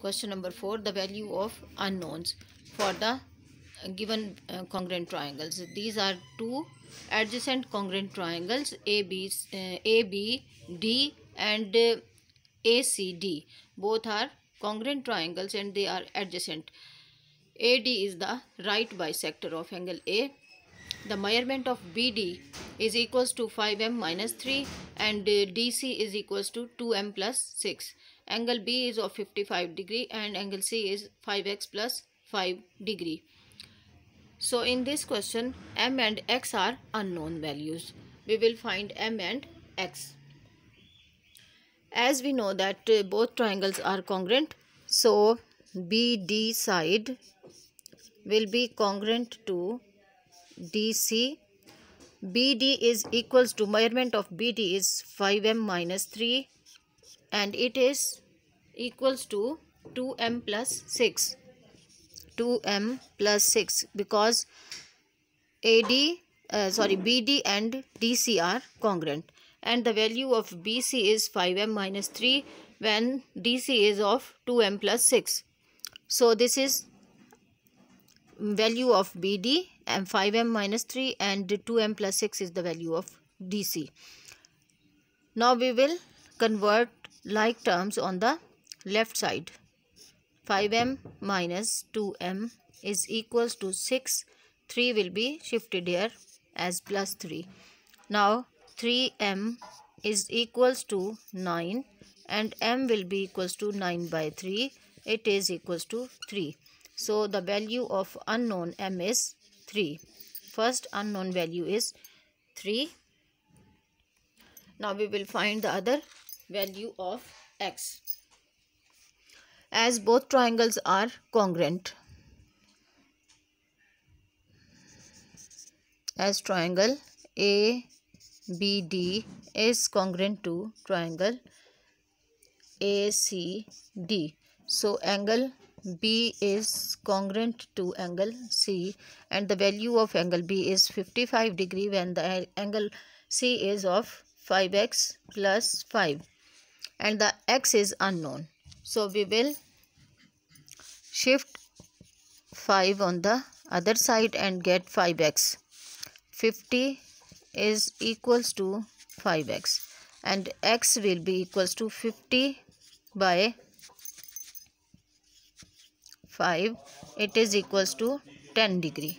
Question number 4. The value of unknowns for the uh, given uh, congruent triangles. These are two adjacent congruent triangles AB, uh, ABD and uh, ACD. Both are congruent triangles and they are adjacent. AD is the right bisector of angle A. The measurement of BD is equals to 5m minus 3 and uh, DC is equals to 2m plus 6 angle B is of 55 degree and angle C is 5x plus 5 degree. So in this question m and x are unknown values. We will find m and x. As we know that uh, both triangles are congruent so BD side will be congruent to DC. BD is equals to measurement of BD is 5m minus 3 and it is equals to 2m plus 6 2m plus 6 because AD uh, sorry BD and DC are congruent and the value of BC is 5m minus 3 when DC is of 2m plus 6 so this is value of BD and 5m minus 3 and 2m plus 6 is the value of DC now we will convert like terms on the left side. 5m minus 2m is equals to 6. 3 will be shifted here as plus 3. Now 3m is equals to 9 and m will be equals to 9 by 3. It is equals to 3. So the value of unknown m is 3. First unknown value is 3. Now we will find the other value of x as both triangles are congruent as triangle ABD is congruent to triangle ACD so angle B is congruent to angle C and the value of angle B is 55 degree when the angle C is of 5x plus 5 and the x is unknown. So we will shift 5 on the other side and get 5x. 50 is equals to 5x and x will be equals to 50 by 5 it is equals to 10 degree